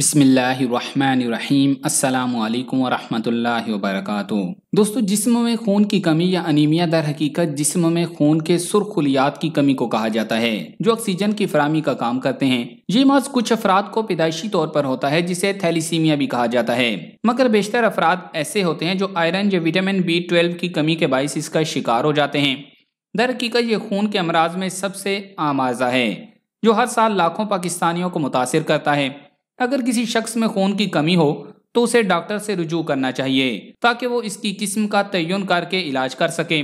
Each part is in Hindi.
बिसमीम् अल्लाम वरहमल वबरक दोस्तों जिस्म में खून की कमी या अनीमिया दर हकीकत जिस्म में खून के सुरखुलियात की कमी को कहा जाता है जो ऑक्सीजन की फरहमी का काम करते हैं ये मर्ज कुछ अफराद को पैदाइशी तौर पर होता है जिसे थैलीसीमिया भी कहा जाता है मगर बेशतर अफराद ऐसे होते हैं जो आयरन या विटामिन बी ट्वेल्व की कमी के बायस इसका शिकार हो जाते हैं दर हकीकत ये खून के अमराज में सबसे आम आज़ा है जो हर साल लाखों पाकिस्तानियों को मुतासर करता है अगर किसी शख्स में खून की कमी हो तो उसे डॉक्टर से रुजू करना चाहिए ताकि वो इसकी किस्म का तयन करके इलाज कर सके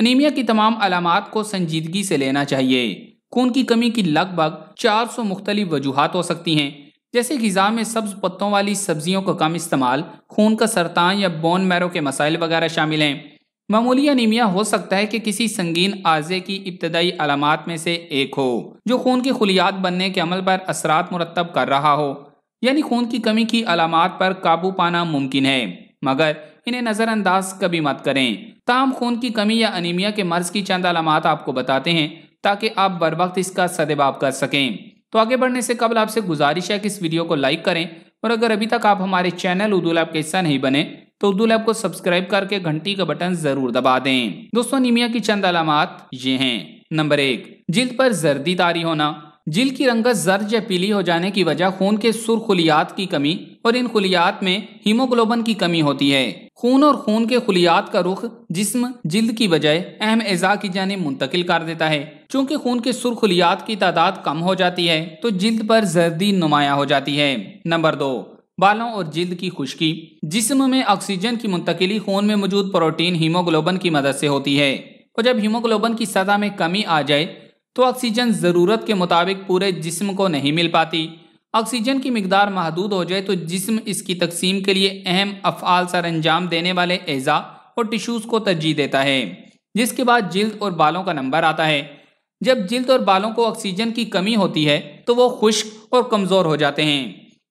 अनिमिया की तमाम अलामत को संजीदगी से लेना चाहिए खून की कमी की लगभग 400 सौ मुख्तलिफ वजूहत हो सकती हैं जैसे ग़ज़ा में सब्ज पत्तों वाली सब्जियों का कम इस्तेमाल खून का सरतान या बोन मैरो के मसाइल वगैरह शामिल हैं मामूली अनीमिया हो सकता है कि किसी संगीन आज़े की इब्तदाई अलामत में से एक हो जो खून के खुलियात बनने के अमल पर असरात मुरतब कर रहा हो यानी खून की कमी की अलामत पर काबू पाना मुमकिन है मगर इन्हें नज़रअंदाज कभी मत करें ताम खून की कमी या अनिमिया के मर्ज की चंद अलामत आपको बताते हैं ताकि आप बर वक्त इसका सदबाब कर सकें तो आगे बढ़ने से कबल आपसे गुजारिश है कि इस वीडियो को लाइक करें और अगर अभी तक आप हमारे चैनल उर्दू लैब का हिस्सा नहीं बने तो उर्दू लैब को सब्सक्राइब करके घंटी का बटन जरूर दबा दें दोस्तों अनिमिया की चंद अलामत ये हैं नंबर एक जिल्द पर जर्दी तारी होना जिल की रंगत जर्द या पीली हो जाने की वजह खून के सुर खुलियात की कमी और इन खुलियात में हीमोग्लोबन की कमी होती है खून और खून के खुलियात का रुख जिस्म जिल्द की बजाय अहम एजा की जाने मुंतकिल कर देता है चूंकि खून के सुर खुलियात की तादाद कम हो जाती है तो जिल्द पर जर्दी नुमाया हो जाती है नंबर दो बालों और जिल्द की खुश्की जिस्म में ऑक्सीजन की मुंतकली खून में मौजूद प्रोटीन हीमोग्लोबन की मदद से होती है और जब हीमोग्लोबन की सतह में कमी आ जाए तो ऑक्सीजन ज़रूरत के मुताबिक पूरे जिस्म को नहीं मिल पाती ऑक्सीजन की मकदार महदूद हो जाए तो जिस्म इसकी तकसीम के लिए अहम अफ़ाल सर अंजाम देने वाले एज़ा और टिशूज़ को तरजीह देता है जिसके बाद जल्द और बालों का नंबर आता है जब जल्द और बालों को ऑक्सीजन की कमी होती है तो वो खुश्क और कमज़ोर हो जाते हैं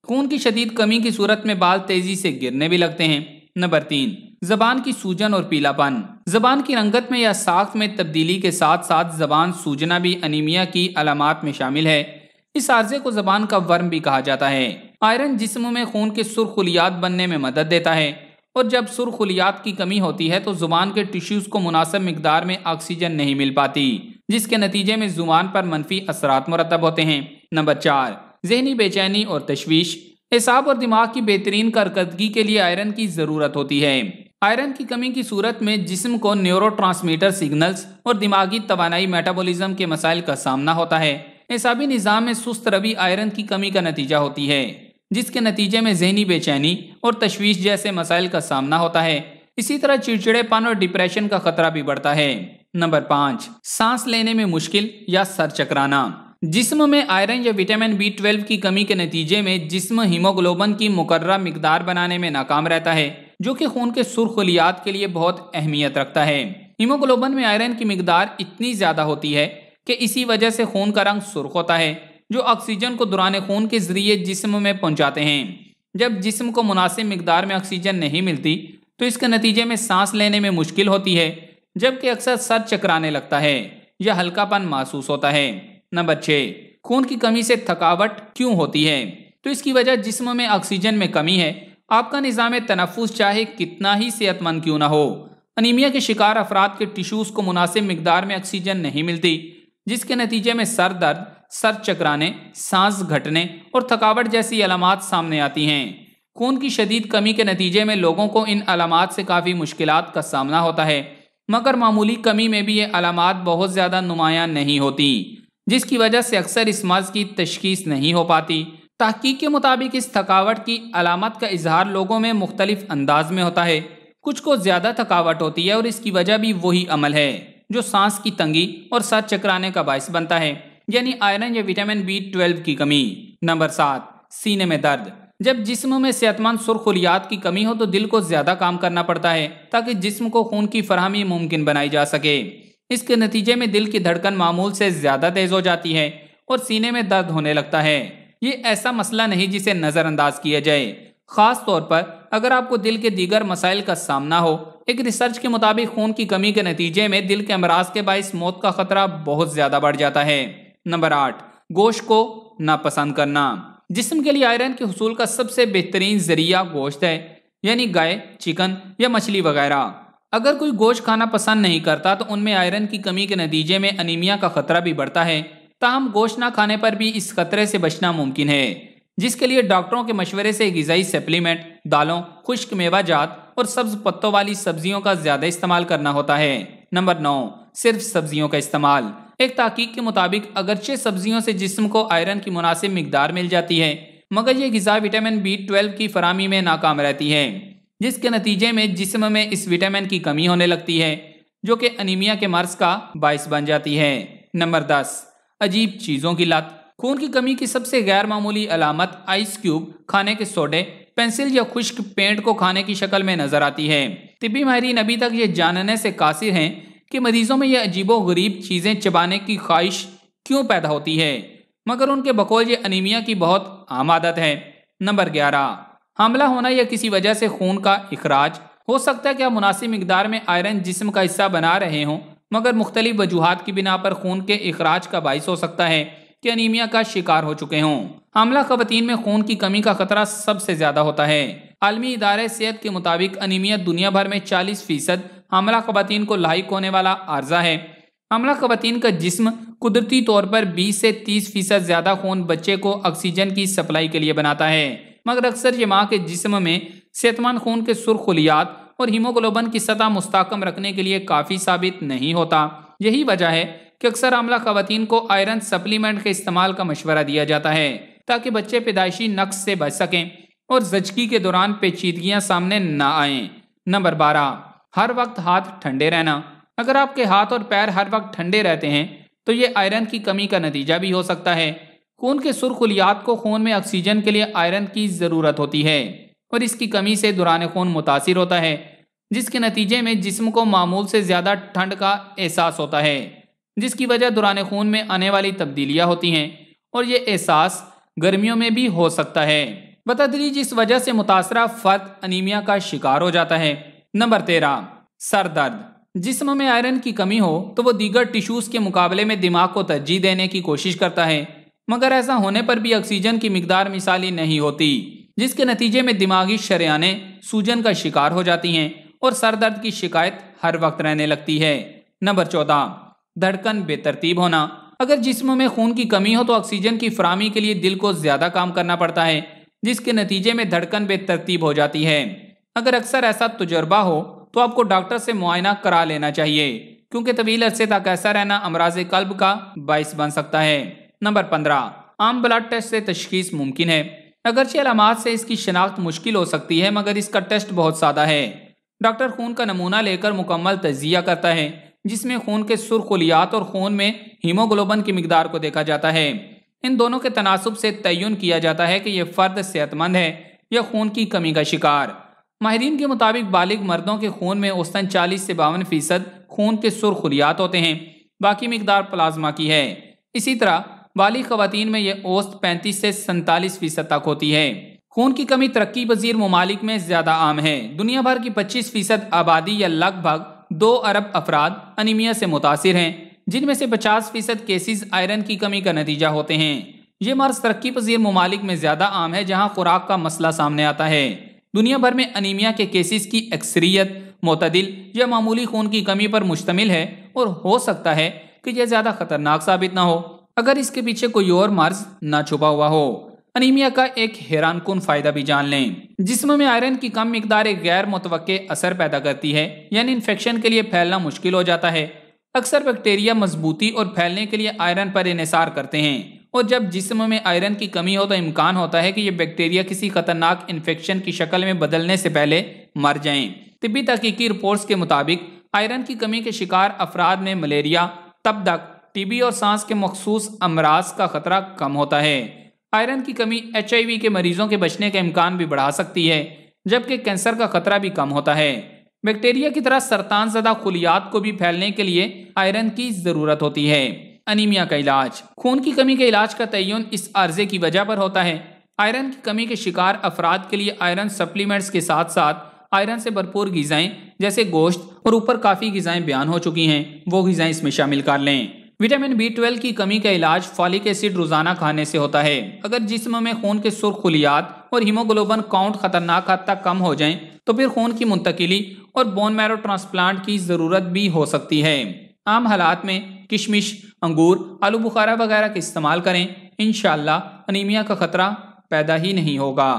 खून की शदीद कमी की सूरत में बाल तेज़ी से गिरने भी लगते हैं नंबर तीन जबान की सूजन और पीलापन ज़बान की रंगत में या साख्त में तब्दीली के साथ साथ ज़बान सूजना भी अनिमिया की अलामत में शामिल है इस आर्जे को ज़बान का वर्म भी कहा जाता है आयरन जिसम में खून के सुरखलियात बनने में मदद देता है और जब सुरखलियात की कमी होती है तो ज़ुबान के टिश्यूज़ को मुनासब मकदार में ऑक्सीजन नहीं मिल पाती जिसके नतीजे में ज़ुबान पर मनफी असर मरतब होते हैं नंबर चार जहनी बेचैनी और तशवीश एसाब और दिमाग की बेहतरीन कारकर्दगी के लिए आयरन की ज़रूरत होती है आयरन की कमी की सूरत में जिस्म को न्यूरोट्रांसमीटर सिग्नल्स और दिमागी तोानाई मेटाबॉलिज्म के मसाइल का सामना होता है एसाबी निज़ाम में सुस्त रवि आयरन की कमी का नतीजा होती है जिसके नतीजे में जहनी बेचैनी और तशवीश जैसे मसाइल का सामना होता है इसी तरह चिड़चिड़ेपन और डिप्रेशन का खतरा भी बढ़ता है नंबर पाँच सांस लेने में मुश्किल या सर चकराना जिस्म में आयरन या विटामिन बी ट्वेल्व की कमी के नतीजे में जिस्म हीमोग्लोबन की मुकर्रा मकदार बनाने में नाकाम रहता है जो कि खून के सुरखलियात के लिए बहुत अहमियत रखता है हीमोग्लोबन में आयरन की मकदार इतनी ज़्यादा होती है कि इसी वजह से खून का रंग सुर्ख होता है जो ऑक्सीजन को दुरान खून के जरिए जिसम में पहुंचाते हैं जब जिसम को मुनासिब मकदार में ऑक्सीजन नहीं मिलती तो इसके नतीजे में सांस लेने में मुश्किल होती है जबकि अक्सर सर चकराने लगता है या हल्कापन महसूस होता है नंबर छः खून की कमी से थकावट क्यों होती है तो इसकी वजह जिसम में ऑक्सीजन में कमी है आपका निज़ाम तनफ़ चाहे कितना ही सेहतमंद क्यों ना हो अनीमिया के शिकार अफराद के टिश्यूज़ को मुनासिब मकदार में ऑक्सीजन नहीं मिलती जिसके नतीजे में सर दर्द सर चकराने सांस घटने और थकावट जैसी अलामत सामने आती हैं खून की शदीद कमी के नतीजे में लोगों को इन अलामत से काफ़ी मुश्किल का सामना होता है मगर मामूली कमी में भी ये अलामत बहुत ज़्यादा नुमायाँ नहीं होती जिसकी वजह से अक्सर इस मर्ज़ की तशखीस नहीं हो पाती तहकीक के मुताबिक इस थकावट की अलामत का इजहार लोगों में मुख्तलिफ अंदाज में होता है कुछ को ज़्यादा थकावट होती है और इसकी वजह भी वही अमल है जो सांस की तंगी और सर चकराने का बायस बनता है यानी आयरन या विटामिन बी ट्वेल्व की कमी नंबर सात सीने में दर्द जब जिस्म में सेहतमंद सुरखुलियात की कमी हो तो दिल को ज़्यादा काम करना पड़ता है ताकि जिस्म को खून की फरहमी मुमकिन बनाई जा सके इसके नतीजे में दिल की धड़कन मामूल से ज़्यादा तेज़ हो जाती है और सीने में दर्द होने लगता है ये ऐसा मसला नहीं जिसे नज़रअंदाज किया जाए ख़ास तौर पर अगर आपको दिल के दीगर मसाइल का सामना हो एक रिसर्च के मुताबिक खून की कमी के नतीजे में दिल के अमराज के बायस मौत का खतरा बहुत ज़्यादा बढ़ जाता है नंबर आठ गोश्त को नापसंद करना जिसम के लिए आयरन के हसूल का सबसे बेहतरीन जरिया गोश्त है यानी गाय चिकन या मछली वगैरह अगर कोई गोश्त खाना पसंद नहीं करता तो उनमें आयरन की कमी के नतीजे में अनिमिया का खतरा भी बढ़ता है ताम गोश्त ना खाने पर भी इस खतरे से बचना मुमकिन है जिसके लिए डॉक्टरों के मशवरे से गजाई सप्लीमेंट दालों खुश्क मेवा जात और सब्ज पत्तों वाली सब्जियों का ज्यादा इस्तेमाल करना होता है नंबर नौ सिर्फ सब्जियों का इस्तेमाल एक तहकीक के मुताबिक अगरचे सब्जियों से जिसम को आयरन की मुनासिब मकदार मिल जाती है मगर ये गज़ा विटामिन बी ट्वेल्व की फरहमी में नाकाम रहती है जिसके नतीजे में जिसम में इस विटामिन की कमी होने लगती है जो कि अनीमिया के मर्ज का बायस बन जाती है नंबर दस अजीब चीज़ों की लात खून की कमी की सबसे गैर मामूली अलामत आइस क्यूब खाने के सोडे पेंसिल या खुश्क पेंट को खाने की शक्ल में नजर आती है तिबी माहरीन अभी तक ये जानने से कासिर हैं कि मरीजों में यह अजीबो गरीब चीज़ें चबाने की ख्वाहिश क्यों पैदा होती है मगर उनके बकौल ये अनिमिया की बहुत आम आदत है नंबर ग्यारह हमला होना या किसी वजह से खून का अखराज हो सकता है कि आप मुनासिब मकदार में आयरन जिसम का हिस्सा बना रहे हों मगर मुख्तलि वजूहत की बिना पर खून के अखराज का बायस हो सकता है कि अनिमिया का शिकार हो चुके हों हमला खवतान में खून की कमी का खतरा सबसे ज़्यादा होता है आलमी इदारे सेहत के मुताबिक अनिमिया दुनिया भर में चालीस फीसद हमला खवतान को लाइक होने वाला आर्जा है हमला खवतान का जिस्म कुदरती तौर पर 20 से 30 फीसद ज़्यादा खून बच्चे को ऑक्सीजन की सप्लाई के लिए बनाता है मगर अक्सर ये माँ के जिसम में सेहतमंद खून के सुरखलियात और हीमोग्लोबन की सतह मुस्ताकम रखने के लिए काफ़ी साबित नहीं होता यही वजह है कि अक्सर आमला खातन को आयरन सप्लीमेंट के इस्तेमाल का मशवरा दिया जाता है ताकि बच्चे पैदाइशी नक्स से बच सकें और जचगी के दौरान पेचीदगियाँ सामने न आए नंबर बारह हर वक्त हाथ ठंडे रहना अगर आपके हाथ और पैर हर वक्त ठंडे रहते हैं तो ये आयरन की कमी का नतीजा भी हो सकता है खून के सुरखुलियात को खून में ऑक्सीजन के लिए आयरन की ज़रूरत होती है और इसकी कमी से दुरान खून मुतासर होता है जिसके नतीजे में जिसम को मामूल से ज़्यादा ठंड का एहसास होता है जिसकी वजह दुरान खून में आने वाली तब्दीलियाँ होती हैं और ये एहसास गर्मियों में भी हो सकता है बता दीजिए जिस वजह से मुतासर फर्द अनिमिया का शिकार हो जाता है नंबर तेरह सर दर्द जिसम में आयरन की कमी हो तो वो दीगर टिश्यूज के मुकाबले में दिमाग को तरजीह देने की कोशिश करता है मगर ऐसा होने पर भी ऑक्सीजन की मकदार मिसाली नहीं होती जिसके नतीजे में दिमागी शरियाने सूजन का शिकार हो जाती हैं और सर दर्द की शिकायत हर वक्त रहने लगती है नंबर चौदह धड़कन बेतरतीब होना अगर जिस्म में खून की कमी हो तो ऑक्सीजन की फरामी के लिए दिल को ज़्यादा काम करना पड़ता है जिसके नतीजे में धड़कन बेतरतीब हो जाती है अगर अक्सर ऐसा तजुर्बा हो तो आपको डॉक्टर से मुआयना करा लेना चाहिए क्योंकि तवील अरसे तक ऐसा रहना अमराज कल्ब का बायस बन सकता है नंबर पंद्रह आम ब्लड टेस्ट से तशखीस मुमकिन है अगरचे अलामत से इसकी शनाख्त मुश्किल हो सकती है मगर इसका टेस्ट बहुत सादा है डॉक्टर खून का नमूना लेकर मुकम्मल तजिया करता है जिसमें खून के सुरखलियात और खून में हीमोग्लोबन की मकदार को देखा जाता है इन दोनों के तनासब से तयन किया जाता है कि यह फ़र्द सेहतमंद है या खून की कमी का शिकार माहरीन के मुताबिक बालिग मर्दों के खून में औसतन चालीस से बावन फीसद खून के सुरखुलियात होते हैं बाकी मकदार प्लाज्मा की है इसी तरह वाली खातन में यह औसत पैंतीस से सैतालीस फीसद तक होती है खून की कमी तरक्की पजीर ममालिक में ज्यादा आम है दुनिया भर की पच्चीस फीसद आबादी या लगभग दो अरब अफराद अनिमिया से मुतासर हैं जिनमें से पचास फीसद केसेज आयरन की कमी का नतीजा होते हैं ये मर्ज तरक्की पजीर ममालिक में ज़्यादा आम है जहाँ खुराक का मसला सामने आता है दुनिया भर में अनीमिया के केसेस की अक्सरियत मतदिल या मामूली खून की कमी पर मुश्तमिल है और हो सकता है कि यह ज़्यादा खतरनाक साबित ना हो अगर इसके पीछे कोई और मर्ज न छुपा हुआ हो अनिमिया का एक हैरान फायदा भी जान लें जिसम में आयरन की कम मकदार एक गैर मुतव असर पैदा करती है यानी इन्फेक्शन के लिए फैलना मुश्किल हो जाता है अक्सर बैक्टीरिया मजबूती और फैलने के लिए आयरन पर इसार करते हैं और जब जिसम में आयरन की कमी हो तो इम्कान होता है कि ये बैक्टीरिया किसी खतरनाक इन्फेक्शन की शक्ल में बदलने से पहले मर जाए तिबी तहकी रिपोर्ट्स के मुताबिक आयरन की कमी के शिकार अफराद में मलेरिया तब तक टीबी और सांस के मखसूस अमराज का खतरा कम होता है आयरन की कमी एच के मरीजों के बचने का इम्कान भी बढ़ा सकती है जबकि कैंसर का खतरा भी कम होता है बैक्टीरिया की तरह सरतान जदा खुलियात को भी फैलने के लिए आयरन की ज़रूरत होती है अनिमिया का इलाज खून की कमी के इलाज का तयन इस अर्जे की वजह पर होता है आयरन की कमी के शिकार अफराद के लिए आयरन सप्लीमेंट्स के साथ साथ आयरन से भरपूर गजाएं जैसे गोश्त और ऊपर काफ़ी गजाएं बयान हो चुकी हैं वो गजाएं इसमें शामिल कर लें विटामिन बी ट्वेल्व की कमी का इलाज फॉलिक एसिड रोजाना खाने से होता है अगर जिस्म में खून के खुलियात और हीमोग्लोबन काउंट खतरनाक हद तक कम हो जाए तो फिर खून की मुंतकिली और बोन मैरो ट्रांसप्लांट की ज़रूरत भी हो सकती है आम हालात में किशमिश अंगूर आलू बुखारा वगैरह का इस्तेमाल करें इन अनीमिया का खतरा पैदा ही नहीं होगा